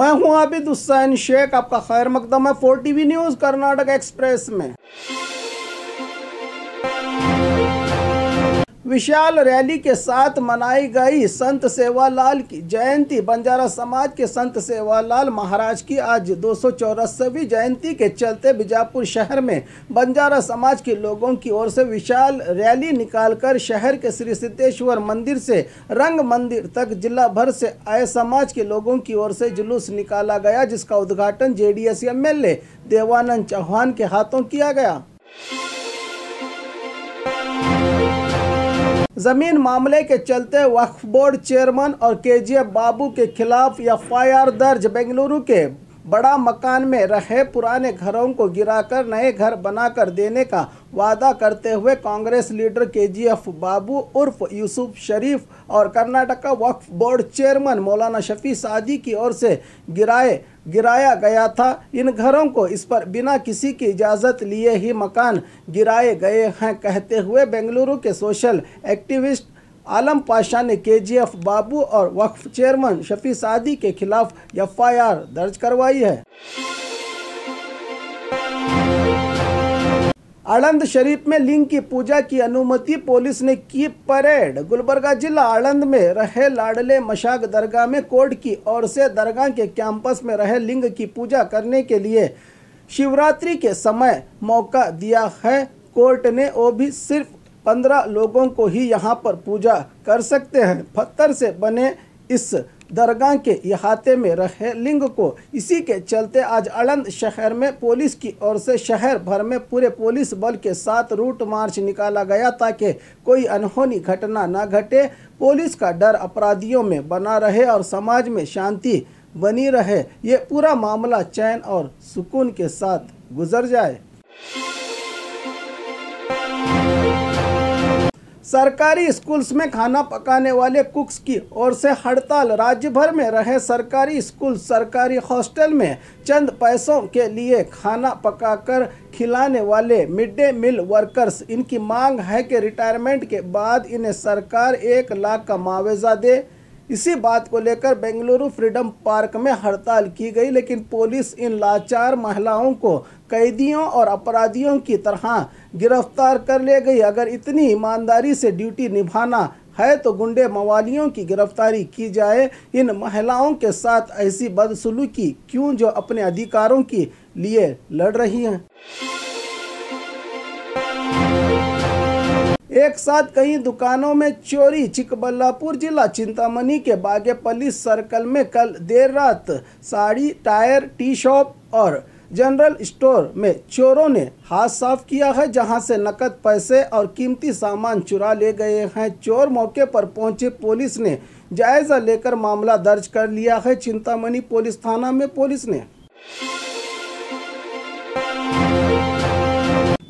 मैं हूं आबिद दुस्सैन शेख आपका खैर मकदम है four T news Karnataka express में विशाल रैली के साथ मनाई गई संत सेवालाल की जयंती बंजारा समाज के संत सेवालाल महाराज की आज दो जयंती के चलते बीजापुर शहर में बंजारा समाज के लोगों की ओर से विशाल रैली निकालकर शहर के श्री सिद्धेश्वर मंदिर से रंग मंदिर तक जिला भर से आए समाज के लोगों की ओर से जुलूस निकाला गया जिसका उद्घाटन जेडीएस एमएलए देवानंद चौहान के हाथों किया गया जमीन मामले के चलते वक्फ बोर्ड चेयरमैन और केजीएफ बाबू के खिलाफ एफ दर्ज बेंगलुरु के बड़ा मकान में रहे पुराने घरों को गिराकर नए घर बनाकर देने का वादा करते हुए कांग्रेस लीडर केजीएफ बाबू उर्फ यूसुफ शरीफ और कर्नाटका वक्फ बोर्ड चेयरमैन मौलाना शफी साजी की ओर से गिराए गिराया गया था इन घरों को इस पर बिना किसी की इजाज़त लिए ही मकान गिराए गए हैं कहते हुए बेंगलुरु के सोशल एक्टिविस्ट आलम पाशाह ने के जी एफ बाबू और वक्फ चेयरमैन शफी सादी के खिलाफ एफ आई आर दर्ज करवाई है आणंद शरीफ में लिंग की पूजा की अनुमति पुलिस ने की परेड गुलबर्गा जिला आणंद में रहे लाडले मशाक दरगाह में कोर्ट की ओर से दरगाह के कैंपस में रहे लिंग की पूजा करने के लिए शिवरात्रि के समय मौका दिया है कोर्ट ने वो भी सिर्फ पंद्रह लोगों को ही यहाँ पर पूजा कर सकते हैं पत्थर से बने इस दरगाह के अहाते में रहे लिंग को इसी के चलते आज अलंद शहर में पुलिस की ओर से शहर भर में पूरे पुलिस बल के साथ रूट मार्च निकाला गया ताकि कोई अनहोनी घटना न घटे पुलिस का डर अपराधियों में बना रहे और समाज में शांति बनी रहे ये पूरा मामला चैन और सुकून के साथ गुजर जाए सरकारी स्कूल्स में खाना पकाने वाले कुक्स की ओर से हड़ताल राज्य भर में रहे सरकारी स्कूल सरकारी हॉस्टल में चंद पैसों के लिए खाना पकाकर खिलाने वाले मिड डे मील वर्कर्स इनकी मांग है कि रिटायरमेंट के बाद इन्हें सरकार एक लाख का मुआवजा दे इसी बात को लेकर बेंगलुरु फ्रीडम पार्क में हड़ताल की गई लेकिन पुलिस इन लाचार महिलाओं को कैदियों और अपराधियों की तरह गिरफ्तार कर ले गई अगर इतनी ईमानदारी से ड्यूटी निभाना है तो गुंडे मवालियों की गिरफ्तारी की जाए इन महिलाओं के साथ ऐसी बदसलूकी क्यों जो अपने अधिकारों के लिए लड़ रही हैं एक साथ कई दुकानों में चोरी चिकबल्लापुर जिला चिंतामणि के बागेपल्ली सर्कल में कल देर रात साड़ी टायर टी शॉप और जनरल स्टोर में चोरों ने हाथ साफ किया है जहां से नकद पैसे और कीमती सामान चुरा ले गए हैं चोर मौके पर पहुंचे पुलिस ने जायजा लेकर मामला दर्ज कर लिया है चिंतामणि पुलिस थाना में पुलिस ने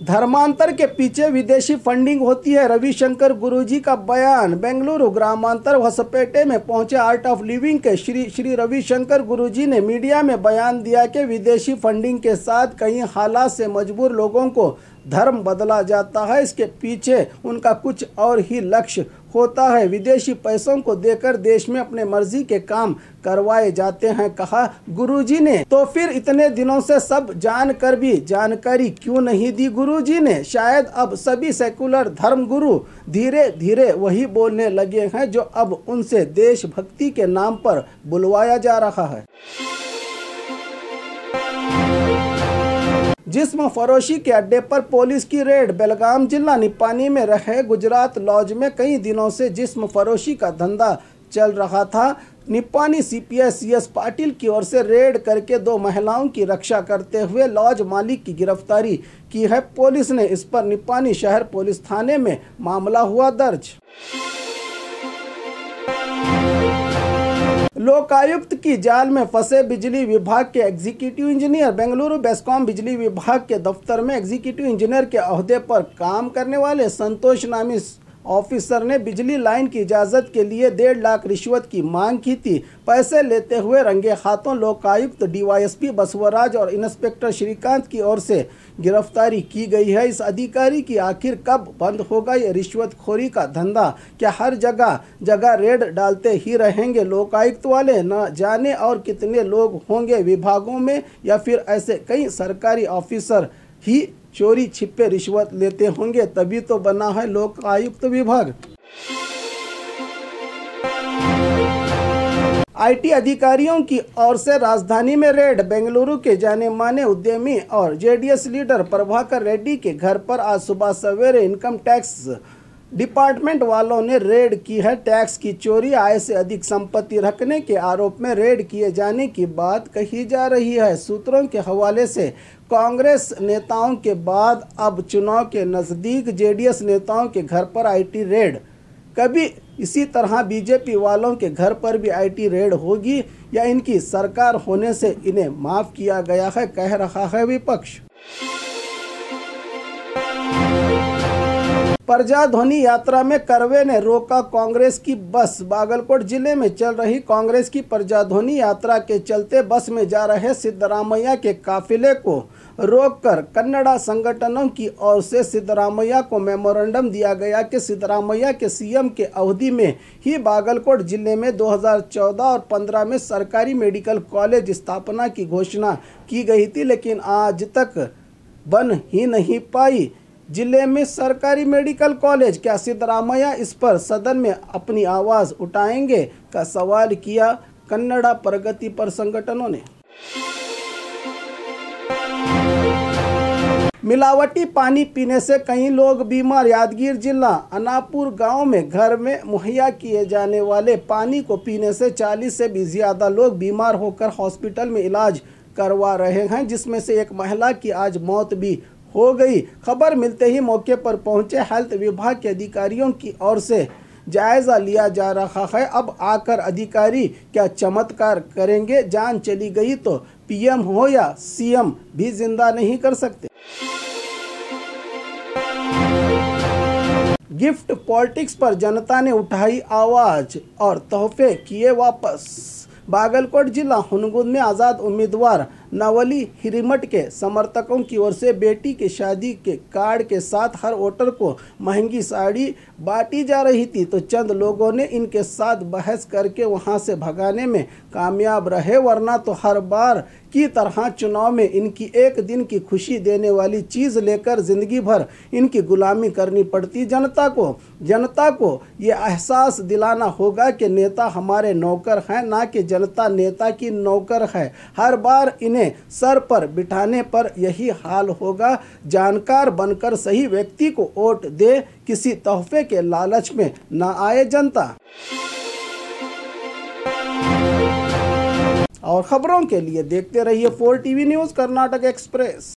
धर्मांतर के पीछे विदेशी फंडिंग होती है रविशंकर गुरुजी का बयान बेंगलुरु ग्रामांतर वसपेटे में पहुंचे आर्ट ऑफ लिविंग के श्री श्री रविशंकर गुरुजी ने मीडिया में बयान दिया कि विदेशी फंडिंग के साथ कई हालात से मजबूर लोगों को धर्म बदला जाता है इसके पीछे उनका कुछ और ही लक्ष्य होता है विदेशी पैसों को देकर देश में अपने मर्जी के काम करवाए जाते हैं कहा गुरुजी ने तो फिर इतने दिनों से सब जान कर भी जानकारी क्यों नहीं दी गुरुजी ने शायद अब सभी सेकुलर धर्म गुरु धीरे धीरे वही बोलने लगे हैं जो अब उनसे देशभक्ति के नाम पर बुलवाया जा रहा है जिसम फरोशी के अड्डे पर पुलिस की रेड बेलगाम जिला निपानी में रहे गुजरात लॉज में कई दिनों से जिसम फरोशी का धंधा चल रहा था निपानी सी सीएस पाटिल की ओर से रेड करके दो महिलाओं की रक्षा करते हुए लॉज मालिक की गिरफ्तारी की है पुलिस ने इस पर निपानी शहर पुलिस थाने में मामला हुआ दर्ज लोकायुक्त की जाल में फंसे बिजली विभाग के एग्जीक्यूटिव इंजीनियर बेंगलुरु बेस्कॉम बिजली विभाग के दफ्तर में एग्जीक्यूटिव इंजीनियर के अहदे पर काम करने वाले संतोष नामी ऑफिसर ने बिजली लाइन की इजाज़त के लिए डेढ़ लाख रिश्वत की मांग की थी पैसे लेते हुए रंगे हाथों लोकायुक्त डीवाईएसपी बसवराज और इंस्पेक्टर श्रीकांत की ओर से गिरफ्तारी की गई है इस अधिकारी की आखिर कब बंद होगा ये रिश्वतखोरी का धंधा क्या हर जगह जगह रेड डालते ही रहेंगे लोकायुक्त वाले न जाने और कितने लोग होंगे विभागों में या फिर ऐसे कई सरकारी ऑफिसर ही चोरी छिपे रिश्वत लेते होंगे तभी तो बना है लोक आयुक्त विभाग आईटी अधिकारियों की ओर से राजधानी में रेड बेंगलुरु के जाने माने उद्यमी और जेडीएस लीडर प्रभाकर रेड्डी के घर पर आज सुबह सवेरे इनकम टैक्स डिपार्टमेंट वालों ने रेड की है टैक्स की चोरी आय से अधिक संपत्ति रखने के आरोप में रेड किए जाने की बात कही जा रही है सूत्रों के हवाले से कांग्रेस नेताओं के बाद अब चुनाव के नज़दीक जेडीएस नेताओं के घर पर आईटी रेड कभी इसी तरह बीजेपी वालों के घर पर भी आईटी रेड होगी या इनकी सरकार होने से इन्हें माफ़ किया गया है कह रहा है विपक्ष प्रजा ध्वनि यात्रा में करवे ने रोका कांग्रेस की बस बागलकोट जिले में चल रही कांग्रेस की प्रजा ध्वनि यात्रा के चलते बस में जा रहे सिद्धरामैया के काफिले को रोककर कन्नड़ा संगठनों की ओर से सिद्धरामैया को मेमोरेंडम दिया गया कि सिद्धरामैया के सीएम के अवधि में ही बागलकोट जिले में 2014 और 15 में सरकारी मेडिकल कॉलेज स्थापना की घोषणा की गई थी लेकिन आज तक बन ही नहीं पाई जिले में सरकारी मेडिकल कॉलेज क्या सिद्धरामैया इस पर सदन में अपनी आवाज़ उठाएंगे का सवाल किया कन्नड़ा प्रगति पर संगठनों ने मिलावटी पानी पीने से कई लोग बीमार यादगीर जिला अनापुर गांव में घर में मुहैया किए जाने वाले पानी को पीने से 40 से भी ज़्यादा लोग बीमार होकर हॉस्पिटल में इलाज करवा रहे हैं जिसमें से एक महिला की आज मौत भी हो गई खबर मिलते ही मौके पर पहुंचे हेल्थ विभाग के अधिकारियों की ओर से जायज़ा लिया जा रहा है अब आकर अधिकारी क्या चमत्कार करेंगे जान चली गई तो पीएम हो या सीएम भी जिंदा नहीं कर सकते गिफ्ट पॉलिटिक्स पर जनता ने उठाई आवाज और तोहफे किए वापस बागलकोट जिला हुनगुंद में आज़ाद उम्मीदवार नवली हिरिमठ के समर्थकों की ओर से बेटी की शादी के कार्ड के साथ हर वोटर को महंगी साड़ी बांटी जा रही थी तो चंद लोगों ने इनके साथ बहस करके वहां से भगाने में कामयाब रहे वरना तो हर बार की तरह चुनाव में इनकी एक दिन की खुशी देने वाली चीज़ लेकर ज़िंदगी भर इनकी गुलामी करनी पड़ती जनता को जनता को ये एहसास दिलाना होगा कि नेता हमारे नौकर हैं ना कि जनता नेता की नौकर है हर बार इन्हें अपने सर पर बिठाने पर यही हाल होगा जानकार बनकर सही व्यक्ति को वोट दे किसी तोहफे के लालच में न आए जनता और खबरों के लिए देखते रहिए four TV news Karnataka express